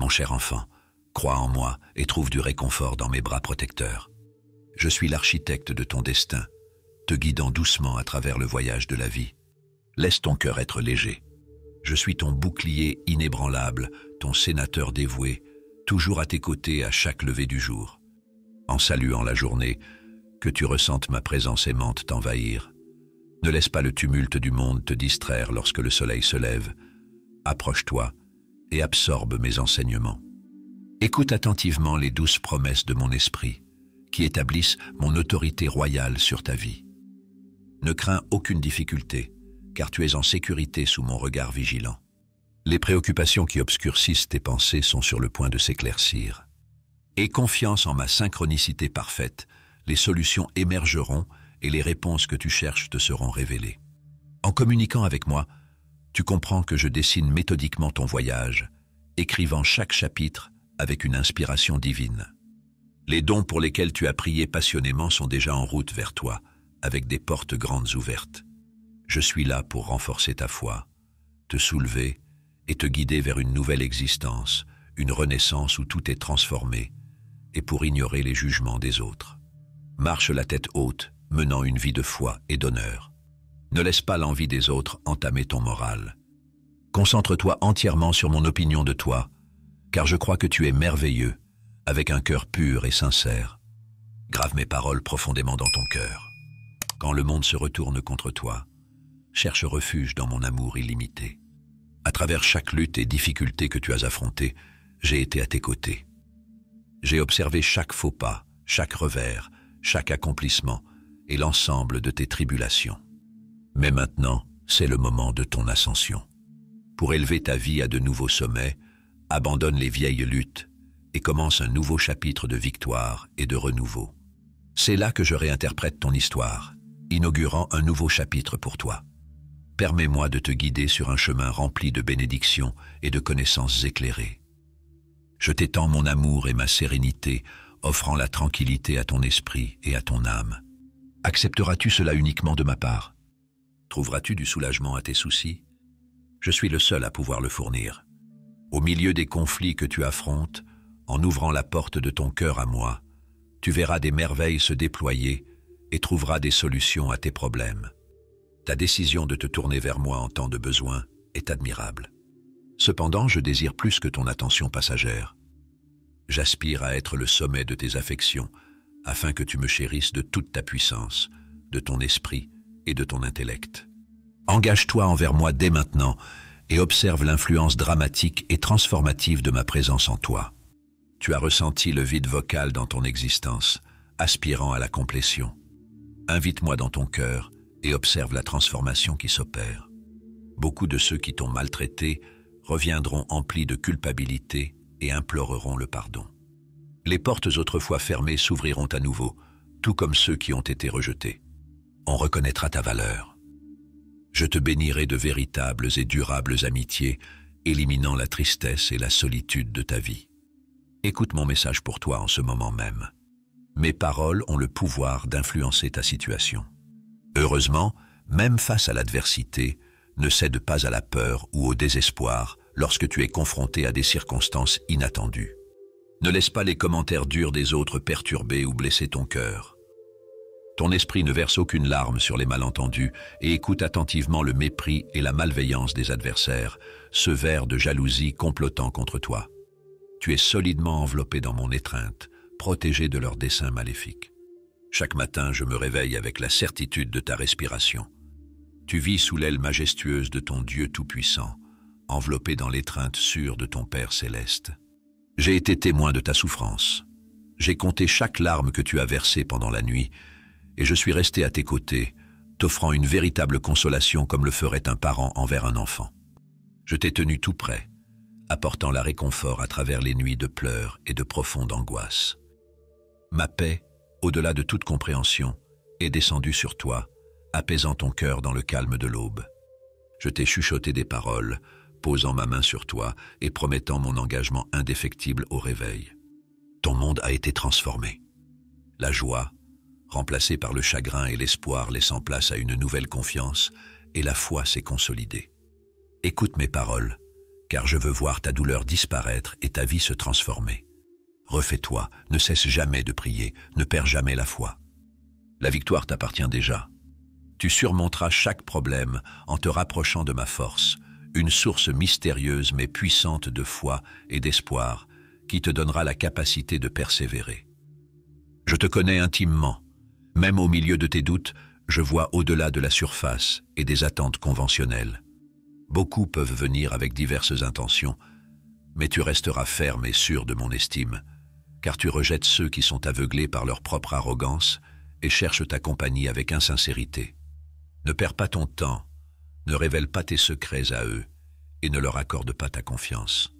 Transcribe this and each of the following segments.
Mon cher enfant, crois en moi et trouve du réconfort dans mes bras protecteurs. Je suis l'architecte de ton destin, te guidant doucement à travers le voyage de la vie. Laisse ton cœur être léger. Je suis ton bouclier inébranlable, ton sénateur dévoué, toujours à tes côtés à chaque lever du jour. En saluant la journée, que tu ressentes ma présence aimante t'envahir. Ne laisse pas le tumulte du monde te distraire lorsque le soleil se lève. Approche-toi, et absorbe mes enseignements. Écoute attentivement les douces promesses de mon esprit, qui établissent mon autorité royale sur ta vie. Ne crains aucune difficulté, car tu es en sécurité sous mon regard vigilant. Les préoccupations qui obscurcissent tes pensées sont sur le point de s'éclaircir. Et confiance en ma synchronicité parfaite, les solutions émergeront et les réponses que tu cherches te seront révélées. En communiquant avec moi, tu comprends que je dessine méthodiquement ton voyage, écrivant chaque chapitre avec une inspiration divine. Les dons pour lesquels tu as prié passionnément sont déjà en route vers toi, avec des portes grandes ouvertes. Je suis là pour renforcer ta foi, te soulever et te guider vers une nouvelle existence, une renaissance où tout est transformé, et pour ignorer les jugements des autres. Marche la tête haute, menant une vie de foi et d'honneur, ne laisse pas l'envie des autres entamer ton moral. Concentre-toi entièrement sur mon opinion de toi, car je crois que tu es merveilleux, avec un cœur pur et sincère. Grave mes paroles profondément dans ton cœur. Quand le monde se retourne contre toi, cherche refuge dans mon amour illimité. À travers chaque lutte et difficulté que tu as affrontée, j'ai été à tes côtés. J'ai observé chaque faux pas, chaque revers, chaque accomplissement et l'ensemble de tes tribulations. Mais maintenant, c'est le moment de ton ascension. Pour élever ta vie à de nouveaux sommets, abandonne les vieilles luttes et commence un nouveau chapitre de victoire et de renouveau. C'est là que je réinterprète ton histoire, inaugurant un nouveau chapitre pour toi. Permets-moi de te guider sur un chemin rempli de bénédictions et de connaissances éclairées. Je t'étends mon amour et ma sérénité, offrant la tranquillité à ton esprit et à ton âme. Accepteras-tu cela uniquement de ma part Trouveras-tu du soulagement à tes soucis Je suis le seul à pouvoir le fournir. Au milieu des conflits que tu affrontes, en ouvrant la porte de ton cœur à moi, tu verras des merveilles se déployer et trouveras des solutions à tes problèmes. Ta décision de te tourner vers moi en temps de besoin est admirable. Cependant, je désire plus que ton attention passagère. J'aspire à être le sommet de tes affections, afin que tu me chérisses de toute ta puissance, de ton esprit et de ton intellect. Engage-toi envers moi dès maintenant et observe l'influence dramatique et transformative de ma présence en toi. Tu as ressenti le vide vocal dans ton existence, aspirant à la complétion. Invite-moi dans ton cœur et observe la transformation qui s'opère. Beaucoup de ceux qui t'ont maltraité reviendront emplis de culpabilité et imploreront le pardon. Les portes autrefois fermées s'ouvriront à nouveau, tout comme ceux qui ont été rejetés on reconnaîtra ta valeur. Je te bénirai de véritables et durables amitiés, éliminant la tristesse et la solitude de ta vie. Écoute mon message pour toi en ce moment même. Mes paroles ont le pouvoir d'influencer ta situation. Heureusement, même face à l'adversité, ne cède pas à la peur ou au désespoir lorsque tu es confronté à des circonstances inattendues. Ne laisse pas les commentaires durs des autres perturber ou blesser ton cœur. Ton esprit ne verse aucune larme sur les malentendus et écoute attentivement le mépris et la malveillance des adversaires, ce verre de jalousie complotant contre toi. Tu es solidement enveloppé dans mon étreinte, protégé de leurs desseins maléfiques. Chaque matin, je me réveille avec la certitude de ta respiration. Tu vis sous l'aile majestueuse de ton Dieu Tout-Puissant, enveloppé dans l'étreinte sûre de ton Père Céleste. J'ai été témoin de ta souffrance. J'ai compté chaque larme que tu as versée pendant la nuit, et je suis resté à tes côtés, t'offrant une véritable consolation comme le ferait un parent envers un enfant. Je t'ai tenu tout près, apportant la réconfort à travers les nuits de pleurs et de profonde angoisse. Ma paix, au-delà de toute compréhension, est descendue sur toi, apaisant ton cœur dans le calme de l'aube. Je t'ai chuchoté des paroles, posant ma main sur toi et promettant mon engagement indéfectible au réveil. Ton monde a été transformé. La joie, remplacé par le chagrin et l'espoir laissant place à une nouvelle confiance, et la foi s'est consolidée. Écoute mes paroles, car je veux voir ta douleur disparaître et ta vie se transformer. Refais-toi, ne cesse jamais de prier, ne perds jamais la foi. La victoire t'appartient déjà. Tu surmonteras chaque problème en te rapprochant de ma force, une source mystérieuse mais puissante de foi et d'espoir qui te donnera la capacité de persévérer. Je te connais intimement même au milieu de tes doutes, je vois au-delà de la surface et des attentes conventionnelles. Beaucoup peuvent venir avec diverses intentions, mais tu resteras ferme et sûr de mon estime, car tu rejettes ceux qui sont aveuglés par leur propre arrogance et cherchent ta compagnie avec insincérité. Ne perds pas ton temps, ne révèle pas tes secrets à eux et ne leur accorde pas ta confiance.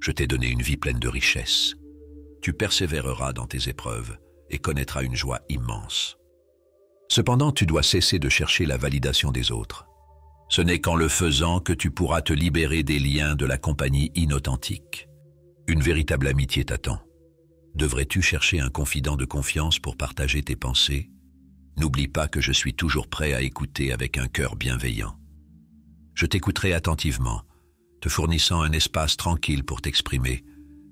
Je t'ai donné une vie pleine de richesses. Tu persévéreras dans tes épreuves et connaîtra une joie immense. Cependant, tu dois cesser de chercher la validation des autres. Ce n'est qu'en le faisant que tu pourras te libérer des liens de la compagnie inauthentique. Une véritable amitié t'attend. Devrais-tu chercher un confident de confiance pour partager tes pensées N'oublie pas que je suis toujours prêt à écouter avec un cœur bienveillant. Je t'écouterai attentivement, te fournissant un espace tranquille pour t'exprimer,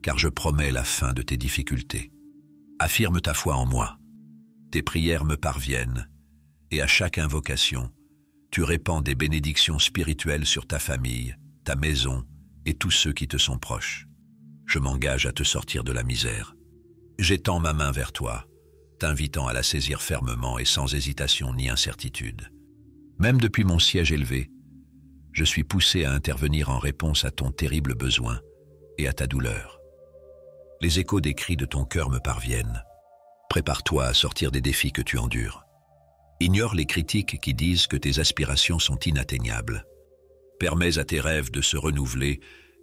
car je promets la fin de tes difficultés affirme ta foi en moi. Tes prières me parviennent, et à chaque invocation, tu répands des bénédictions spirituelles sur ta famille, ta maison et tous ceux qui te sont proches. Je m'engage à te sortir de la misère. J'étends ma main vers toi, t'invitant à la saisir fermement et sans hésitation ni incertitude. Même depuis mon siège élevé, je suis poussé à intervenir en réponse à ton terrible besoin et à ta douleur les échos des cris de ton cœur me parviennent. Prépare-toi à sortir des défis que tu endures. Ignore les critiques qui disent que tes aspirations sont inatteignables. Permets à tes rêves de se renouveler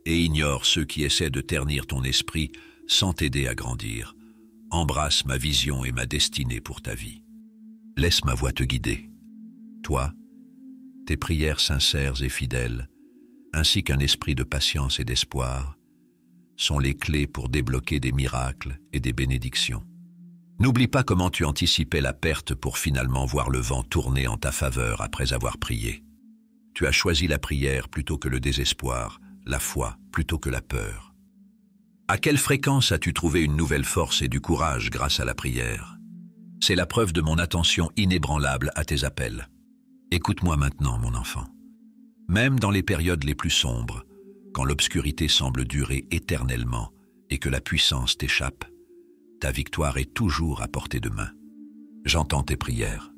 et ignore ceux qui essaient de ternir ton esprit sans t'aider à grandir. Embrasse ma vision et ma destinée pour ta vie. Laisse ma voix te guider. Toi, tes prières sincères et fidèles, ainsi qu'un esprit de patience et d'espoir, sont les clés pour débloquer des miracles et des bénédictions. N'oublie pas comment tu anticipais la perte pour finalement voir le vent tourner en ta faveur après avoir prié. Tu as choisi la prière plutôt que le désespoir, la foi plutôt que la peur. À quelle fréquence as-tu trouvé une nouvelle force et du courage grâce à la prière C'est la preuve de mon attention inébranlable à tes appels. Écoute-moi maintenant, mon enfant. Même dans les périodes les plus sombres, l'obscurité semble durer éternellement et que la puissance t'échappe, ta victoire est toujours à portée de main. J'entends tes prières,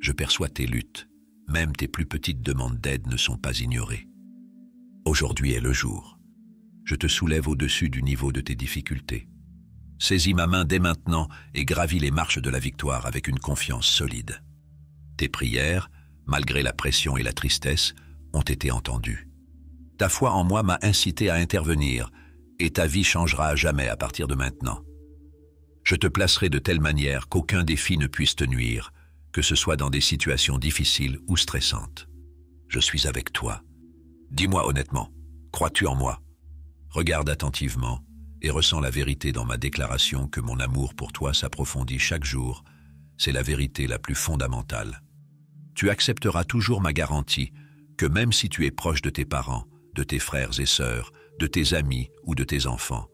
je perçois tes luttes, même tes plus petites demandes d'aide ne sont pas ignorées. Aujourd'hui est le jour. Je te soulève au-dessus du niveau de tes difficultés. Saisis ma main dès maintenant et gravis les marches de la victoire avec une confiance solide. Tes prières, malgré la pression et la tristesse, ont été entendues. Ta foi en moi m'a incité à intervenir, et ta vie changera à jamais à partir de maintenant. Je te placerai de telle manière qu'aucun défi ne puisse te nuire, que ce soit dans des situations difficiles ou stressantes. Je suis avec toi. Dis-moi honnêtement, crois-tu en moi Regarde attentivement et ressens la vérité dans ma déclaration que mon amour pour toi s'approfondit chaque jour. C'est la vérité la plus fondamentale. Tu accepteras toujours ma garantie que même si tu es proche de tes parents, de tes frères et sœurs, de tes amis ou de tes enfants.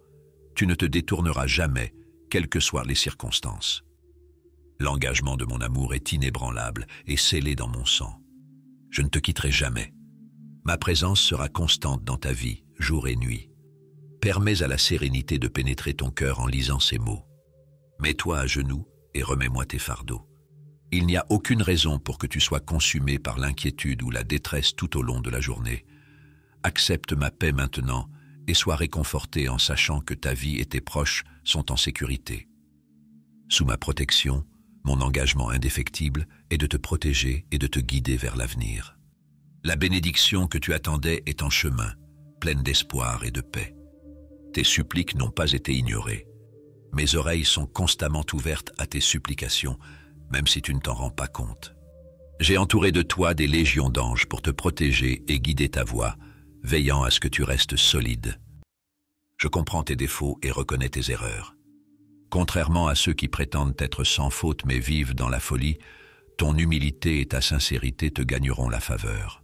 Tu ne te détourneras jamais, quelles que soient les circonstances. L'engagement de mon amour est inébranlable et scellé dans mon sang. Je ne te quitterai jamais. Ma présence sera constante dans ta vie, jour et nuit. Permets à la sérénité de pénétrer ton cœur en lisant ces mots. Mets-toi à genoux et remets-moi tes fardeaux. Il n'y a aucune raison pour que tu sois consumé par l'inquiétude ou la détresse tout au long de la journée. Accepte ma paix maintenant et sois réconforté en sachant que ta vie et tes proches sont en sécurité. Sous ma protection, mon engagement indéfectible est de te protéger et de te guider vers l'avenir. La bénédiction que tu attendais est en chemin, pleine d'espoir et de paix. Tes suppliques n'ont pas été ignorées. Mes oreilles sont constamment ouvertes à tes supplications, même si tu ne t'en rends pas compte. J'ai entouré de toi des légions d'anges pour te protéger et guider ta voie, veillant à ce que tu restes solide. Je comprends tes défauts et reconnais tes erreurs. Contrairement à ceux qui prétendent être sans faute mais vivent dans la folie, ton humilité et ta sincérité te gagneront la faveur.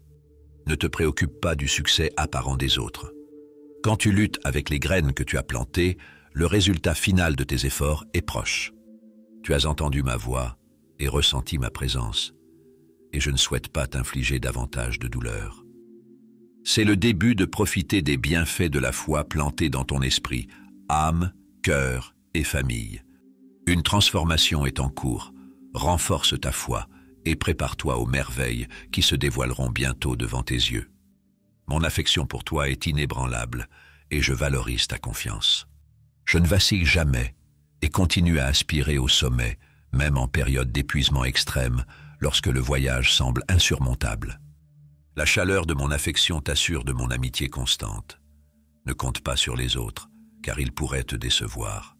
Ne te préoccupe pas du succès apparent des autres. Quand tu luttes avec les graines que tu as plantées, le résultat final de tes efforts est proche. Tu as entendu ma voix et ressenti ma présence, et je ne souhaite pas t'infliger davantage de douleur. C'est le début de profiter des bienfaits de la foi plantée dans ton esprit, âme, cœur et famille. Une transformation est en cours. Renforce ta foi et prépare-toi aux merveilles qui se dévoileront bientôt devant tes yeux. Mon affection pour toi est inébranlable et je valorise ta confiance. Je ne vacille jamais et continue à aspirer au sommet, même en période d'épuisement extrême, lorsque le voyage semble insurmontable. La chaleur de mon affection t'assure de mon amitié constante. Ne compte pas sur les autres, car ils pourraient te décevoir.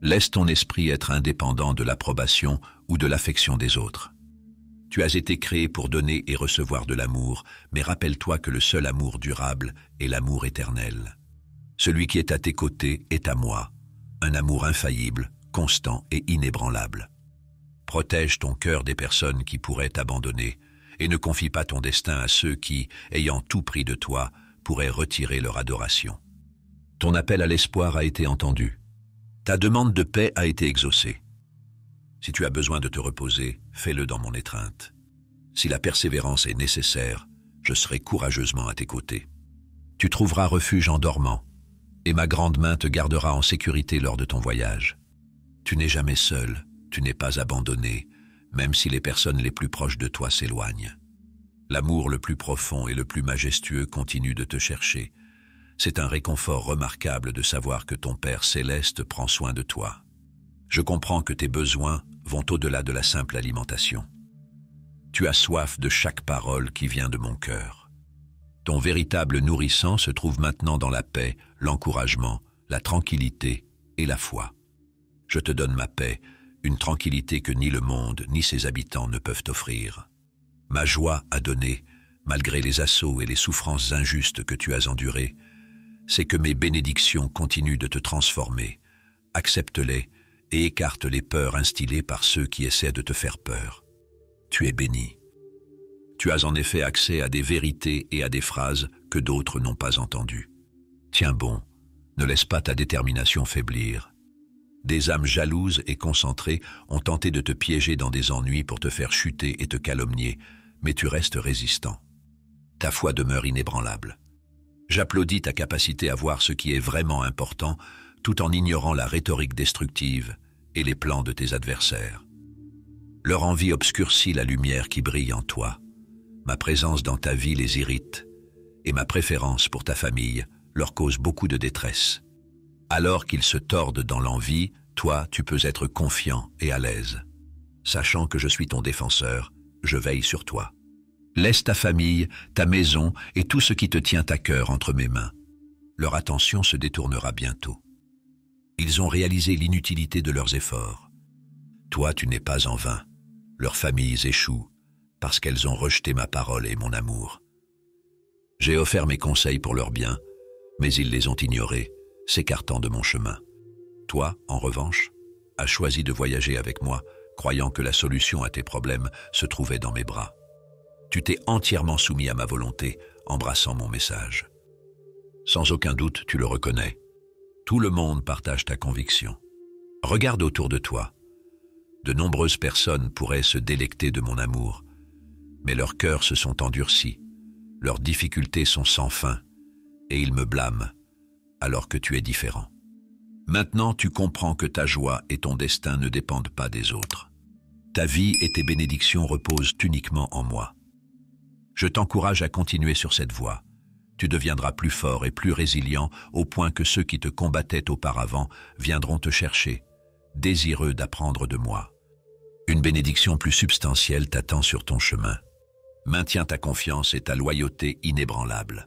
Laisse ton esprit être indépendant de l'approbation ou de l'affection des autres. Tu as été créé pour donner et recevoir de l'amour, mais rappelle-toi que le seul amour durable est l'amour éternel. Celui qui est à tes côtés est à moi, un amour infaillible, constant et inébranlable. Protège ton cœur des personnes qui pourraient t'abandonner, et ne confie pas ton destin à ceux qui, ayant tout pris de toi, pourraient retirer leur adoration. Ton appel à l'espoir a été entendu. Ta demande de paix a été exaucée. Si tu as besoin de te reposer, fais-le dans mon étreinte. Si la persévérance est nécessaire, je serai courageusement à tes côtés. Tu trouveras refuge en dormant, et ma grande main te gardera en sécurité lors de ton voyage. Tu n'es jamais seul, tu n'es pas abandonné, même si les personnes les plus proches de toi s'éloignent. L'amour le plus profond et le plus majestueux continue de te chercher. C'est un réconfort remarquable de savoir que ton Père céleste prend soin de toi. Je comprends que tes besoins vont au-delà de la simple alimentation. Tu as soif de chaque parole qui vient de mon cœur. Ton véritable nourrissant se trouve maintenant dans la paix, l'encouragement, la tranquillité et la foi. Je te donne ma paix, une tranquillité que ni le monde ni ses habitants ne peuvent offrir. Ma joie à donner, malgré les assauts et les souffrances injustes que tu as endurées, c'est que mes bénédictions continuent de te transformer. Accepte-les et écarte les peurs instillées par ceux qui essaient de te faire peur. Tu es béni. Tu as en effet accès à des vérités et à des phrases que d'autres n'ont pas entendues. Tiens bon, ne laisse pas ta détermination faiblir. Des âmes jalouses et concentrées ont tenté de te piéger dans des ennuis pour te faire chuter et te calomnier, mais tu restes résistant. Ta foi demeure inébranlable. J'applaudis ta capacité à voir ce qui est vraiment important, tout en ignorant la rhétorique destructive et les plans de tes adversaires. Leur envie obscurcit la lumière qui brille en toi. Ma présence dans ta vie les irrite, et ma préférence pour ta famille leur cause beaucoup de détresse. Alors qu'ils se tordent dans l'envie, toi, tu peux être confiant et à l'aise. Sachant que je suis ton défenseur, je veille sur toi. Laisse ta famille, ta maison et tout ce qui te tient à cœur entre mes mains. Leur attention se détournera bientôt. Ils ont réalisé l'inutilité de leurs efforts. Toi, tu n'es pas en vain. Leurs familles échouent parce qu'elles ont rejeté ma parole et mon amour. J'ai offert mes conseils pour leur bien, mais ils les ont ignorés s'écartant de mon chemin. Toi, en revanche, as choisi de voyager avec moi, croyant que la solution à tes problèmes se trouvait dans mes bras. Tu t'es entièrement soumis à ma volonté, embrassant mon message. Sans aucun doute, tu le reconnais. Tout le monde partage ta conviction. Regarde autour de toi. De nombreuses personnes pourraient se délecter de mon amour, mais leurs cœurs se sont endurcis, leurs difficultés sont sans fin, et ils me blâment alors que tu es différent. Maintenant tu comprends que ta joie et ton destin ne dépendent pas des autres. Ta vie et tes bénédictions reposent uniquement en moi. Je t'encourage à continuer sur cette voie. Tu deviendras plus fort et plus résilient au point que ceux qui te combattaient auparavant viendront te chercher, désireux d'apprendre de moi. Une bénédiction plus substantielle t'attend sur ton chemin. Maintiens ta confiance et ta loyauté inébranlables.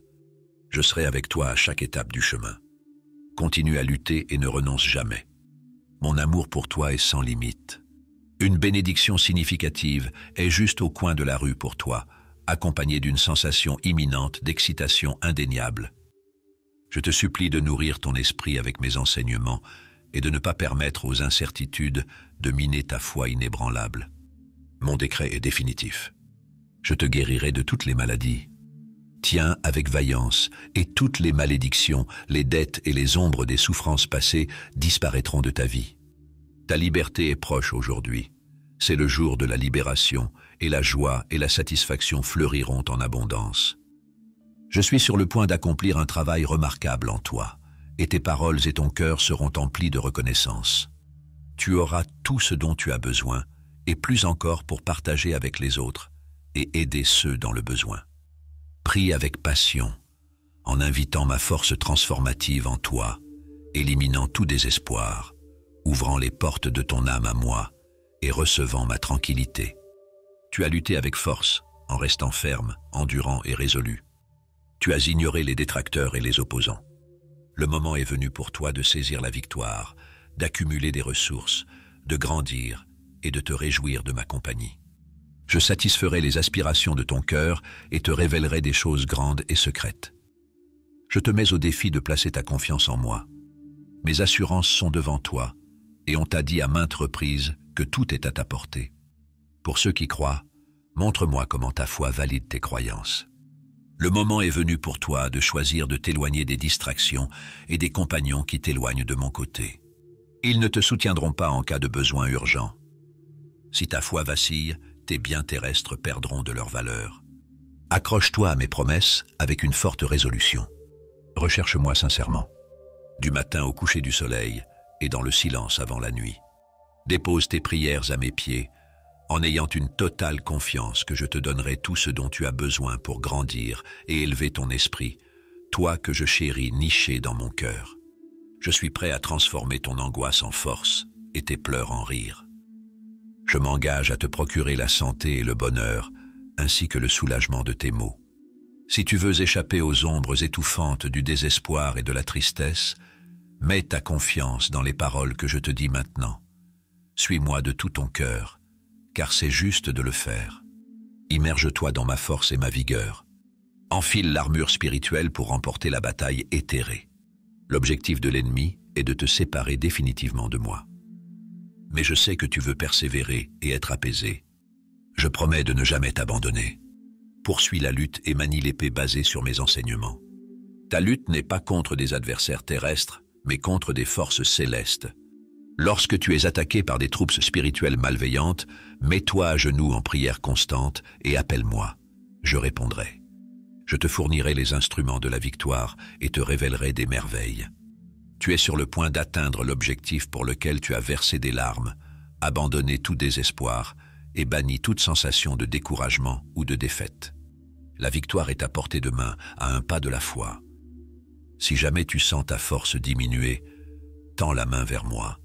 Je serai avec toi à chaque étape du chemin. Continue à lutter et ne renonce jamais. Mon amour pour toi est sans limite. Une bénédiction significative est juste au coin de la rue pour toi, accompagnée d'une sensation imminente d'excitation indéniable. Je te supplie de nourrir ton esprit avec mes enseignements et de ne pas permettre aux incertitudes de miner ta foi inébranlable. Mon décret est définitif. Je te guérirai de toutes les maladies, Tiens avec vaillance, et toutes les malédictions, les dettes et les ombres des souffrances passées disparaîtront de ta vie. Ta liberté est proche aujourd'hui. C'est le jour de la libération, et la joie et la satisfaction fleuriront en abondance. Je suis sur le point d'accomplir un travail remarquable en toi, et tes paroles et ton cœur seront emplis de reconnaissance. Tu auras tout ce dont tu as besoin, et plus encore pour partager avec les autres et aider ceux dans le besoin prie avec passion, en invitant ma force transformative en toi, éliminant tout désespoir, ouvrant les portes de ton âme à moi et recevant ma tranquillité. Tu as lutté avec force, en restant ferme, endurant et résolu. Tu as ignoré les détracteurs et les opposants. Le moment est venu pour toi de saisir la victoire, d'accumuler des ressources, de grandir et de te réjouir de ma compagnie. Je satisferai les aspirations de ton cœur et te révélerai des choses grandes et secrètes. Je te mets au défi de placer ta confiance en moi. Mes assurances sont devant toi, et on t'a dit à maintes reprises que tout est à ta portée. Pour ceux qui croient, montre-moi comment ta foi valide tes croyances. Le moment est venu pour toi de choisir de t'éloigner des distractions et des compagnons qui t'éloignent de mon côté. Ils ne te soutiendront pas en cas de besoin urgent. Si ta foi vacille, tes biens terrestres perdront de leur valeur. Accroche-toi à mes promesses avec une forte résolution. Recherche-moi sincèrement, du matin au coucher du soleil et dans le silence avant la nuit. Dépose tes prières à mes pieds, en ayant une totale confiance que je te donnerai tout ce dont tu as besoin pour grandir et élever ton esprit, toi que je chéris niché dans mon cœur. Je suis prêt à transformer ton angoisse en force et tes pleurs en rire. Je m'engage à te procurer la santé et le bonheur, ainsi que le soulagement de tes maux. Si tu veux échapper aux ombres étouffantes du désespoir et de la tristesse, mets ta confiance dans les paroles que je te dis maintenant. Suis-moi de tout ton cœur, car c'est juste de le faire. Immerge-toi dans ma force et ma vigueur. Enfile l'armure spirituelle pour remporter la bataille éthérée. L'objectif de l'ennemi est de te séparer définitivement de moi mais je sais que tu veux persévérer et être apaisé. Je promets de ne jamais t'abandonner. Poursuis la lutte et manie l'épée basée sur mes enseignements. Ta lutte n'est pas contre des adversaires terrestres, mais contre des forces célestes. Lorsque tu es attaqué par des troupes spirituelles malveillantes, mets-toi à genoux en prière constante et appelle-moi. Je répondrai. Je te fournirai les instruments de la victoire et te révélerai des merveilles. Tu es sur le point d'atteindre l'objectif pour lequel tu as versé des larmes, abandonné tout désespoir et banni toute sensation de découragement ou de défaite. La victoire est à portée de main, à un pas de la foi. Si jamais tu sens ta force diminuer, tends la main vers moi,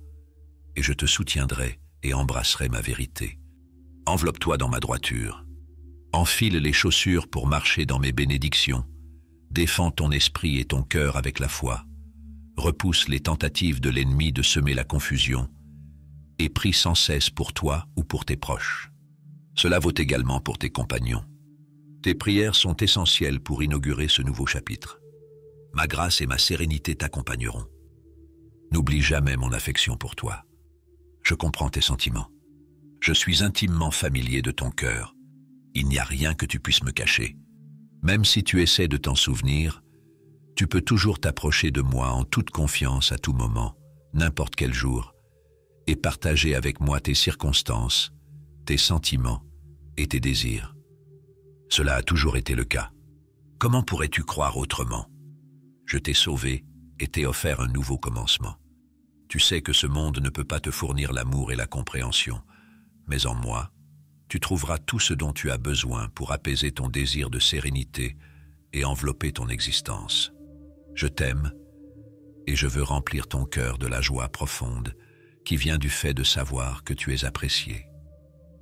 et je te soutiendrai et embrasserai ma vérité. Enveloppe-toi dans ma droiture. Enfile les chaussures pour marcher dans mes bénédictions. Défends ton esprit et ton cœur avec la foi repousse les tentatives de l'ennemi de semer la confusion, et prie sans cesse pour toi ou pour tes proches. Cela vaut également pour tes compagnons. Tes prières sont essentielles pour inaugurer ce nouveau chapitre. Ma grâce et ma sérénité t'accompagneront. N'oublie jamais mon affection pour toi. Je comprends tes sentiments. Je suis intimement familier de ton cœur. Il n'y a rien que tu puisses me cacher. Même si tu essaies de t'en souvenir, tu peux toujours t'approcher de moi en toute confiance à tout moment, n'importe quel jour, et partager avec moi tes circonstances, tes sentiments et tes désirs. Cela a toujours été le cas. Comment pourrais-tu croire autrement Je t'ai sauvé et t'ai offert un nouveau commencement. Tu sais que ce monde ne peut pas te fournir l'amour et la compréhension, mais en moi, tu trouveras tout ce dont tu as besoin pour apaiser ton désir de sérénité et envelopper ton existence. Je t'aime et je veux remplir ton cœur de la joie profonde qui vient du fait de savoir que tu es apprécié.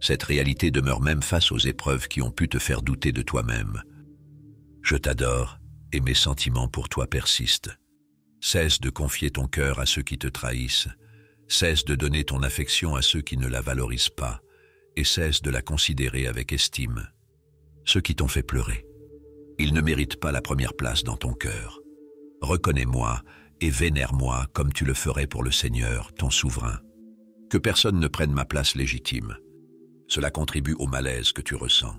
Cette réalité demeure même face aux épreuves qui ont pu te faire douter de toi-même. Je t'adore et mes sentiments pour toi persistent. Cesse de confier ton cœur à ceux qui te trahissent, cesse de donner ton affection à ceux qui ne la valorisent pas, et cesse de la considérer avec estime. Ceux qui t'ont fait pleurer, ils ne méritent pas la première place dans ton cœur. Reconnais-moi et vénère-moi comme tu le ferais pour le Seigneur, ton souverain. Que personne ne prenne ma place légitime. Cela contribue au malaise que tu ressens.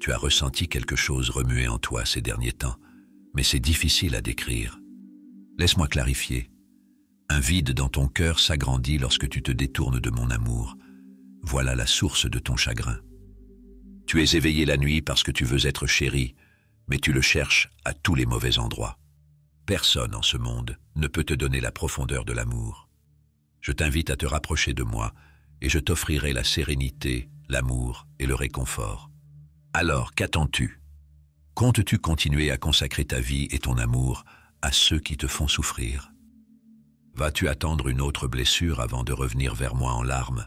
Tu as ressenti quelque chose remuer en toi ces derniers temps, mais c'est difficile à décrire. Laisse-moi clarifier. Un vide dans ton cœur s'agrandit lorsque tu te détournes de mon amour. Voilà la source de ton chagrin. Tu es éveillé la nuit parce que tu veux être chéri, mais tu le cherches à tous les mauvais endroits. Personne en ce monde ne peut te donner la profondeur de l'amour. Je t'invite à te rapprocher de moi et je t'offrirai la sérénité, l'amour et le réconfort. Alors, qu'attends-tu Comptes-tu continuer à consacrer ta vie et ton amour à ceux qui te font souffrir Vas-tu attendre une autre blessure avant de revenir vers moi en larmes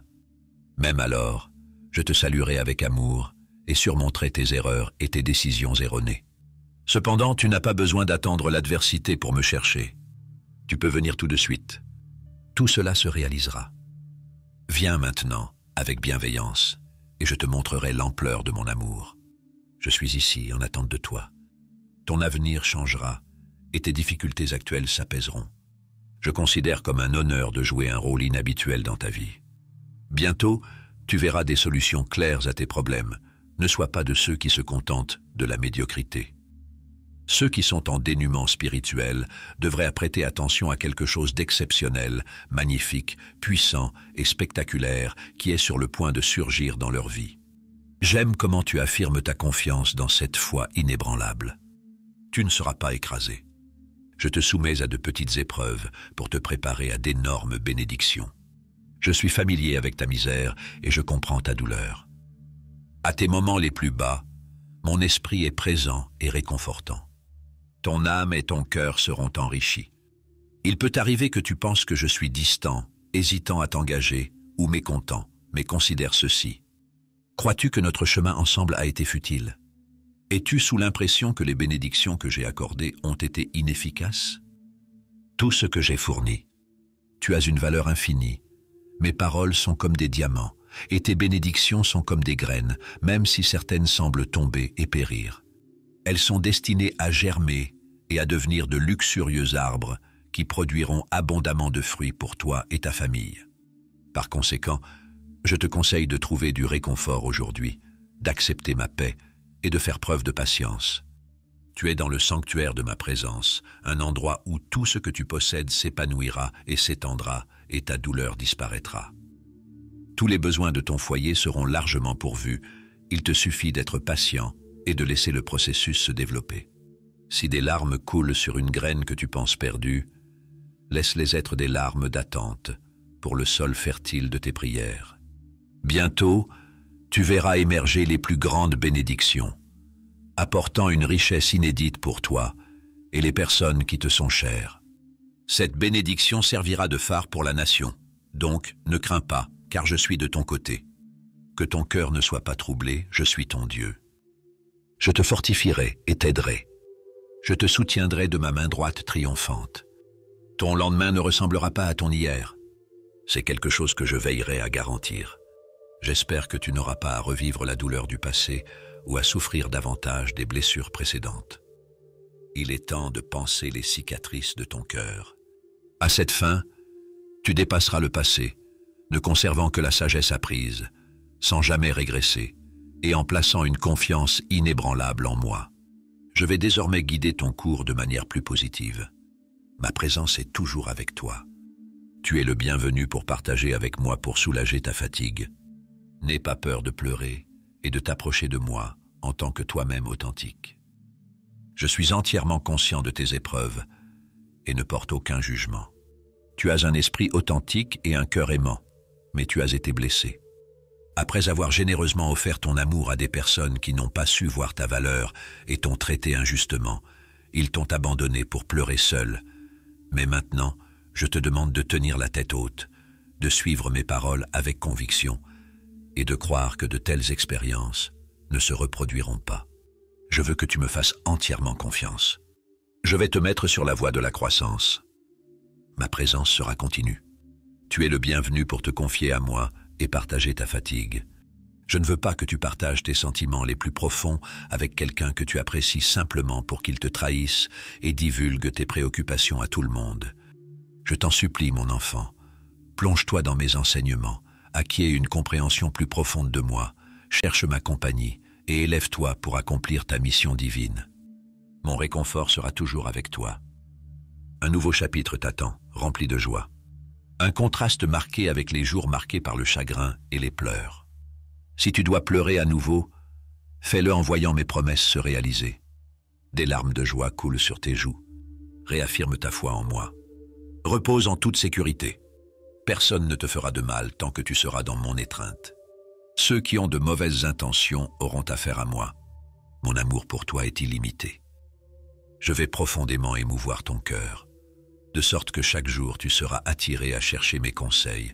Même alors, je te saluerai avec amour et surmonterai tes erreurs et tes décisions erronées. Cependant, tu n'as pas besoin d'attendre l'adversité pour me chercher. Tu peux venir tout de suite. Tout cela se réalisera. Viens maintenant, avec bienveillance, et je te montrerai l'ampleur de mon amour. Je suis ici en attente de toi. Ton avenir changera, et tes difficultés actuelles s'apaiseront. Je considère comme un honneur de jouer un rôle inhabituel dans ta vie. Bientôt, tu verras des solutions claires à tes problèmes. Ne sois pas de ceux qui se contentent de la médiocrité. Ceux qui sont en dénuement spirituel devraient prêter attention à quelque chose d'exceptionnel, magnifique, puissant et spectaculaire qui est sur le point de surgir dans leur vie. J'aime comment tu affirmes ta confiance dans cette foi inébranlable. Tu ne seras pas écrasé. Je te soumets à de petites épreuves pour te préparer à d'énormes bénédictions. Je suis familier avec ta misère et je comprends ta douleur. À tes moments les plus bas, mon esprit est présent et réconfortant ton âme et ton cœur seront enrichis. Il peut arriver que tu penses que je suis distant, hésitant à t'engager ou mécontent, mais considère ceci. Crois-tu que notre chemin ensemble a été futile Es-tu sous l'impression que les bénédictions que j'ai accordées ont été inefficaces Tout ce que j'ai fourni. Tu as une valeur infinie. Mes paroles sont comme des diamants, et tes bénédictions sont comme des graines, même si certaines semblent tomber et périr. Elles sont destinées à germer et à devenir de luxurieux arbres qui produiront abondamment de fruits pour toi et ta famille. Par conséquent, je te conseille de trouver du réconfort aujourd'hui, d'accepter ma paix et de faire preuve de patience. Tu es dans le sanctuaire de ma présence, un endroit où tout ce que tu possèdes s'épanouira et s'étendra, et ta douleur disparaîtra. Tous les besoins de ton foyer seront largement pourvus, il te suffit d'être patient et de laisser le processus se développer. Si des larmes coulent sur une graine que tu penses perdue, laisse-les être des larmes d'attente pour le sol fertile de tes prières. Bientôt, tu verras émerger les plus grandes bénédictions, apportant une richesse inédite pour toi et les personnes qui te sont chères. Cette bénédiction servira de phare pour la nation, donc ne crains pas, car je suis de ton côté. Que ton cœur ne soit pas troublé, je suis ton Dieu. Je te fortifierai et t'aiderai je te soutiendrai de ma main droite triomphante. Ton lendemain ne ressemblera pas à ton hier. C'est quelque chose que je veillerai à garantir. J'espère que tu n'auras pas à revivre la douleur du passé ou à souffrir davantage des blessures précédentes. Il est temps de penser les cicatrices de ton cœur. À cette fin, tu dépasseras le passé, ne conservant que la sagesse apprise, sans jamais régresser, et en plaçant une confiance inébranlable en moi. Je vais désormais guider ton cours de manière plus positive. Ma présence est toujours avec toi. Tu es le bienvenu pour partager avec moi pour soulager ta fatigue. N'aie pas peur de pleurer et de t'approcher de moi en tant que toi-même authentique. Je suis entièrement conscient de tes épreuves et ne porte aucun jugement. Tu as un esprit authentique et un cœur aimant, mais tu as été blessé après avoir généreusement offert ton amour à des personnes qui n'ont pas su voir ta valeur et t'ont traité injustement, ils t'ont abandonné pour pleurer seul. Mais maintenant, je te demande de tenir la tête haute, de suivre mes paroles avec conviction et de croire que de telles expériences ne se reproduiront pas. Je veux que tu me fasses entièrement confiance. Je vais te mettre sur la voie de la croissance. Ma présence sera continue. Tu es le bienvenu pour te confier à moi et partager ta fatigue. Je ne veux pas que tu partages tes sentiments les plus profonds avec quelqu'un que tu apprécies simplement pour qu'il te trahisse et divulgue tes préoccupations à tout le monde. Je t'en supplie, mon enfant, plonge-toi dans mes enseignements, acquiers une compréhension plus profonde de moi, cherche ma compagnie et élève-toi pour accomplir ta mission divine. Mon réconfort sera toujours avec toi. Un nouveau chapitre t'attend, rempli de joie. Un contraste marqué avec les jours marqués par le chagrin et les pleurs. Si tu dois pleurer à nouveau, fais-le en voyant mes promesses se réaliser. Des larmes de joie coulent sur tes joues. Réaffirme ta foi en moi. Repose en toute sécurité. Personne ne te fera de mal tant que tu seras dans mon étreinte. Ceux qui ont de mauvaises intentions auront affaire à moi. Mon amour pour toi est illimité. Je vais profondément émouvoir ton cœur de sorte que chaque jour tu seras attiré à chercher mes conseils,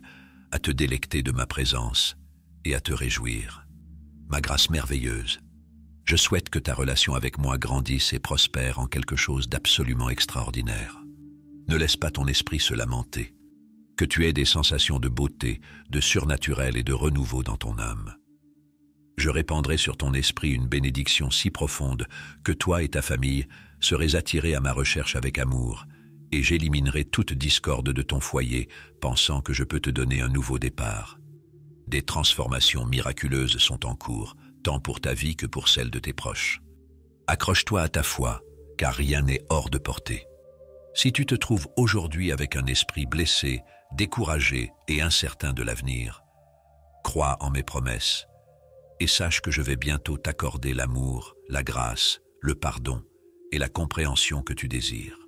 à te délecter de ma présence et à te réjouir. Ma grâce merveilleuse, je souhaite que ta relation avec moi grandisse et prospère en quelque chose d'absolument extraordinaire. Ne laisse pas ton esprit se lamenter, que tu aies des sensations de beauté, de surnaturel et de renouveau dans ton âme. Je répandrai sur ton esprit une bénédiction si profonde que toi et ta famille serez attirés à ma recherche avec amour et j'éliminerai toute discorde de ton foyer, pensant que je peux te donner un nouveau départ. Des transformations miraculeuses sont en cours, tant pour ta vie que pour celle de tes proches. Accroche-toi à ta foi, car rien n'est hors de portée. Si tu te trouves aujourd'hui avec un esprit blessé, découragé et incertain de l'avenir, crois en mes promesses et sache que je vais bientôt t'accorder l'amour, la grâce, le pardon et la compréhension que tu désires.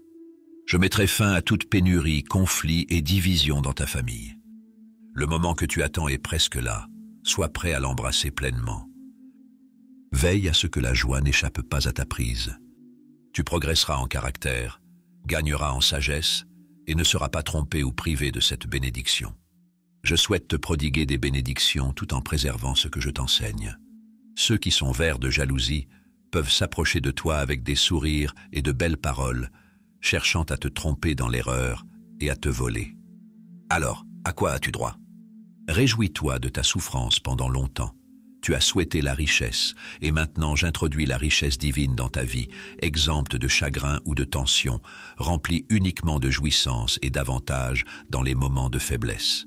Je mettrai fin à toute pénurie, conflit et division dans ta famille. Le moment que tu attends est presque là. Sois prêt à l'embrasser pleinement. Veille à ce que la joie n'échappe pas à ta prise. Tu progresseras en caractère, gagneras en sagesse et ne seras pas trompé ou privé de cette bénédiction. Je souhaite te prodiguer des bénédictions tout en préservant ce que je t'enseigne. Ceux qui sont verts de jalousie peuvent s'approcher de toi avec des sourires et de belles paroles, cherchant à te tromper dans l'erreur et à te voler. Alors, à quoi as-tu droit Réjouis-toi de ta souffrance pendant longtemps. Tu as souhaité la richesse, et maintenant j'introduis la richesse divine dans ta vie, exempte de chagrin ou de tension, remplie uniquement de jouissance et d'avantages dans les moments de faiblesse.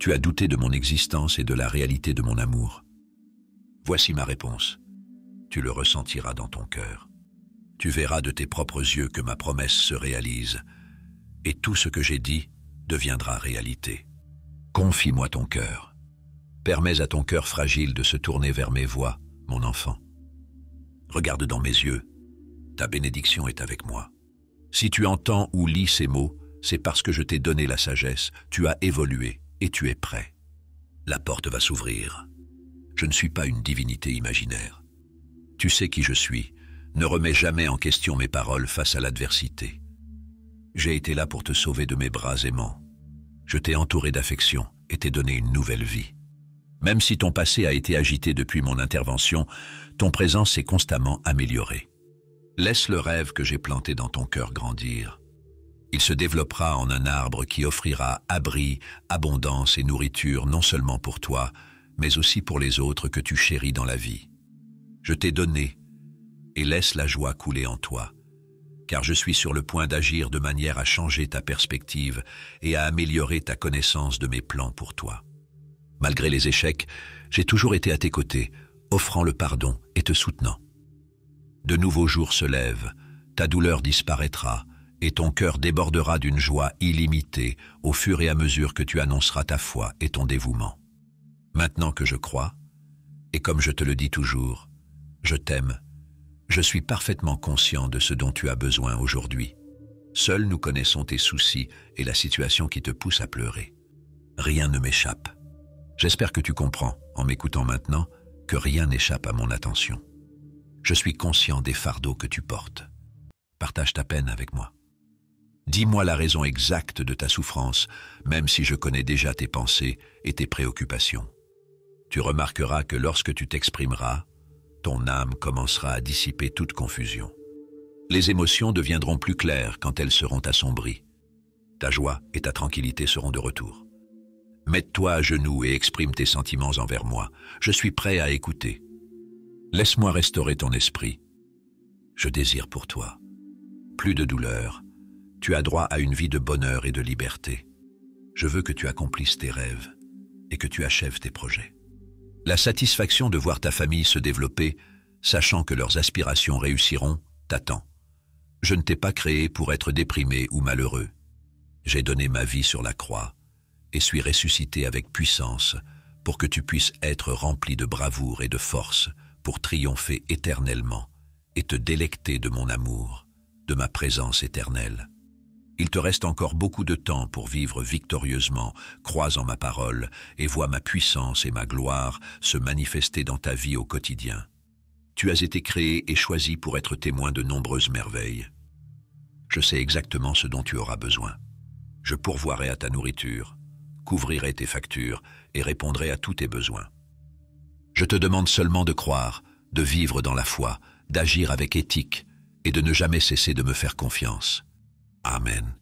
Tu as douté de mon existence et de la réalité de mon amour. Voici ma réponse. Tu le ressentiras dans ton cœur tu verras de tes propres yeux que ma promesse se réalise, et tout ce que j'ai dit deviendra réalité. Confie-moi ton cœur. Permets à ton cœur fragile de se tourner vers mes voix, mon enfant. Regarde dans mes yeux, ta bénédiction est avec moi. Si tu entends ou lis ces mots, c'est parce que je t'ai donné la sagesse, tu as évolué et tu es prêt. La porte va s'ouvrir. Je ne suis pas une divinité imaginaire. Tu sais qui je suis, ne remets jamais en question mes paroles face à l'adversité. J'ai été là pour te sauver de mes bras aimants. Je t'ai entouré d'affection et t'ai donné une nouvelle vie. Même si ton passé a été agité depuis mon intervention, ton présent s'est constamment amélioré. Laisse le rêve que j'ai planté dans ton cœur grandir. Il se développera en un arbre qui offrira abri, abondance et nourriture non seulement pour toi, mais aussi pour les autres que tu chéris dans la vie. Je t'ai donné et laisse la joie couler en toi, car je suis sur le point d'agir de manière à changer ta perspective et à améliorer ta connaissance de mes plans pour toi. Malgré les échecs, j'ai toujours été à tes côtés, offrant le pardon et te soutenant. De nouveaux jours se lèvent, ta douleur disparaîtra, et ton cœur débordera d'une joie illimitée au fur et à mesure que tu annonceras ta foi et ton dévouement. Maintenant que je crois, et comme je te le dis toujours, je t'aime je suis parfaitement conscient de ce dont tu as besoin aujourd'hui. Seuls nous connaissons tes soucis et la situation qui te pousse à pleurer. Rien ne m'échappe. J'espère que tu comprends, en m'écoutant maintenant, que rien n'échappe à mon attention. Je suis conscient des fardeaux que tu portes. Partage ta peine avec moi. Dis-moi la raison exacte de ta souffrance, même si je connais déjà tes pensées et tes préoccupations. Tu remarqueras que lorsque tu t'exprimeras, ton âme commencera à dissiper toute confusion. Les émotions deviendront plus claires quand elles seront assombries. Ta joie et ta tranquillité seront de retour. Mets-toi à genoux et exprime tes sentiments envers moi. Je suis prêt à écouter. Laisse-moi restaurer ton esprit. Je désire pour toi. Plus de douleur. Tu as droit à une vie de bonheur et de liberté. Je veux que tu accomplisses tes rêves et que tu achèves tes projets. La satisfaction de voir ta famille se développer, sachant que leurs aspirations réussiront, t'attend. Je ne t'ai pas créé pour être déprimé ou malheureux. J'ai donné ma vie sur la croix et suis ressuscité avec puissance pour que tu puisses être rempli de bravoure et de force pour triompher éternellement et te délecter de mon amour, de ma présence éternelle. Il te reste encore beaucoup de temps pour vivre victorieusement, crois en ma parole et vois ma puissance et ma gloire se manifester dans ta vie au quotidien. Tu as été créé et choisi pour être témoin de nombreuses merveilles. Je sais exactement ce dont tu auras besoin. Je pourvoirai à ta nourriture, couvrirai tes factures et répondrai à tous tes besoins. Je te demande seulement de croire, de vivre dans la foi, d'agir avec éthique et de ne jamais cesser de me faire confiance. Amen.